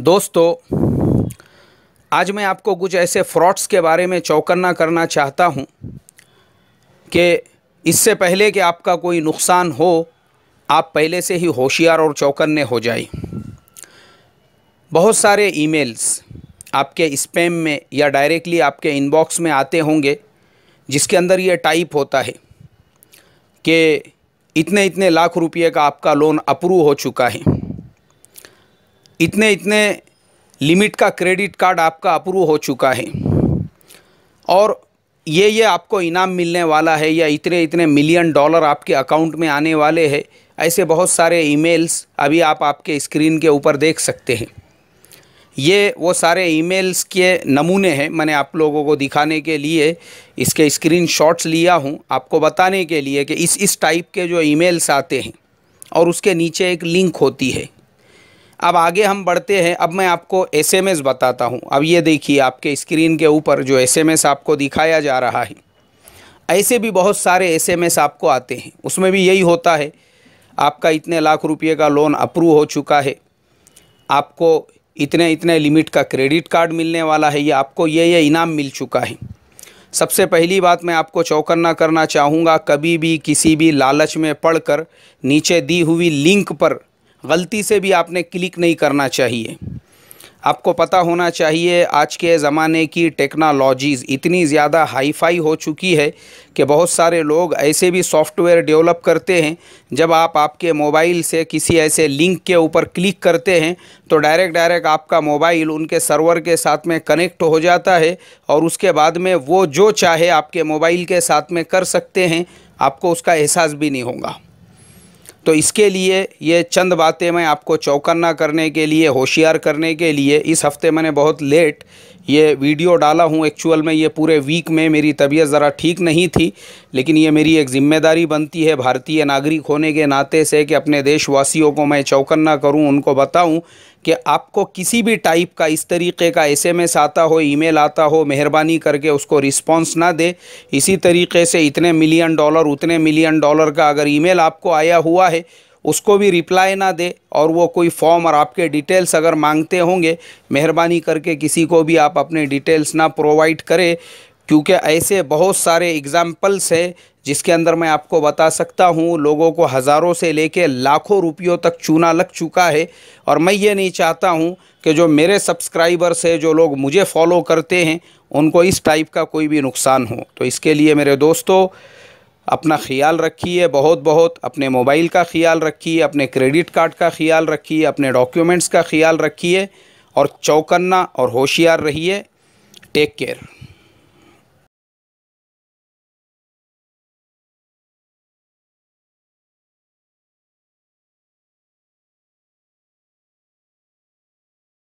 दोस्तों आज मैं आपको कुछ ऐसे फ्रॉड्स के बारे में चौकन्ना करना चाहता हूँ कि इससे पहले कि आपका कोई नुकसान हो आप पहले से ही होशियार और चौकन्ने हो जाए बहुत सारे ईमेल्स आपके स्पैम में या डायरेक्टली आपके इनबॉक्स में आते होंगे जिसके अंदर ये टाइप होता है कि इतने इतने लाख रुपये का आपका लोन अप्रूव हो चुका है इतने इतने लिमिट का क्रेडिट कार्ड आपका अप्रूव हो चुका है और ये ये आपको इनाम मिलने वाला है या इतने इतने मिलियन डॉलर आपके अकाउंट में आने वाले हैं ऐसे बहुत सारे ईमेल्स अभी आप आपके स्क्रीन के ऊपर देख सकते हैं ये वो सारे ईमेल्स के नमूने हैं मैंने आप लोगों को दिखाने के लिए इसके स्क्रीन शॉट्स लिया हूँ आपको बताने के लिए कि इस इस टाइप के जो ई आते हैं और उसके नीचे एक लिंक होती है अब आगे हम बढ़ते हैं अब मैं आपको एसएमएस बताता हूँ अब ये देखिए आपके स्क्रीन के ऊपर जो एसएमएस आपको दिखाया जा रहा है ऐसे भी बहुत सारे एसएमएस आपको आते हैं उसमें भी यही होता है आपका इतने लाख रुपये का लोन अप्रूव हो चुका है आपको इतने इतने लिमिट का क्रेडिट कार्ड मिलने वाला है या आपको ये ये इनाम मिल चुका है सबसे पहली बात मैं आपको चौकन्ना करना चाहूँगा कभी भी किसी भी लालच में पढ़कर नीचे दी हुई लिंक पर गलती से भी आपने क्लिक नहीं करना चाहिए आपको पता होना चाहिए आज के ज़माने की टेक्नोलॉजीज़ इतनी ज़्यादा हाईफाई हो चुकी है कि बहुत सारे लोग ऐसे भी सॉफ्टवेयर डेवलप करते हैं जब आप आपके मोबाइल से किसी ऐसे लिंक के ऊपर क्लिक करते हैं तो डायरेक्ट डायरेक्ट आपका मोबाइल उनके सर्वर के साथ में कनेक्ट हो जाता है और उसके बाद में वो जो चाहे आपके मोबाइल के साथ में कर सकते हैं आपको उसका एहसास भी नहीं होगा तो इसके लिए ये चंद बातें मैं आपको चौकन्ना करने के लिए होशियार करने के लिए इस हफ्ते मैंने बहुत लेट ये वीडियो डाला हूँ एक्चुअल में ये पूरे वीक में मेरी तबीयत ज़रा ठीक नहीं थी लेकिन ये मेरी एक जिम्मेदारी बनती है भारतीय नागरिक होने के नाते से कि अपने देशवासियों को मैं चौकन्ना करूँ उनको बताऊँ कि आपको किसी भी टाइप का इस तरीके का एसएमएस आता हो ईमेल आता हो मेहरबानी करके उसको रिस्पांस ना दे इसी तरीके से इतने मिलियन डॉलर उतने मिलियन डॉलर का अगर ईमेल आपको आया हुआ है उसको भी रिप्लाई ना दे और वो कोई फॉर्म और आपके डिटेल्स अगर मांगते होंगे मेहरबानी करके किसी को भी आप अपने डिटेल्स ना प्रोवाइड करें क्योंकि ऐसे बहुत सारे एग्ज़ाम्पल्स हैं जिसके अंदर मैं आपको बता सकता हूँ लोगों को हज़ारों से लेके लाखों रुपयों तक चूना लग चुका है और मैं ये नहीं चाहता हूँ कि जो मेरे सब्सक्राइबर्स है जो लोग मुझे फॉलो करते हैं उनको इस टाइप का कोई भी नुकसान हो तो इसके लिए मेरे दोस्तों अपना ख्याल रखिए बहुत बहुत अपने मोबाइल का ख्याल रखिए अपने क्रेडिट कार्ड का ख्याल रखिए अपने डॉक्यूमेंट्स का ख्याल रखिए और चौकन्ना और होशियार रहिए टेक केयर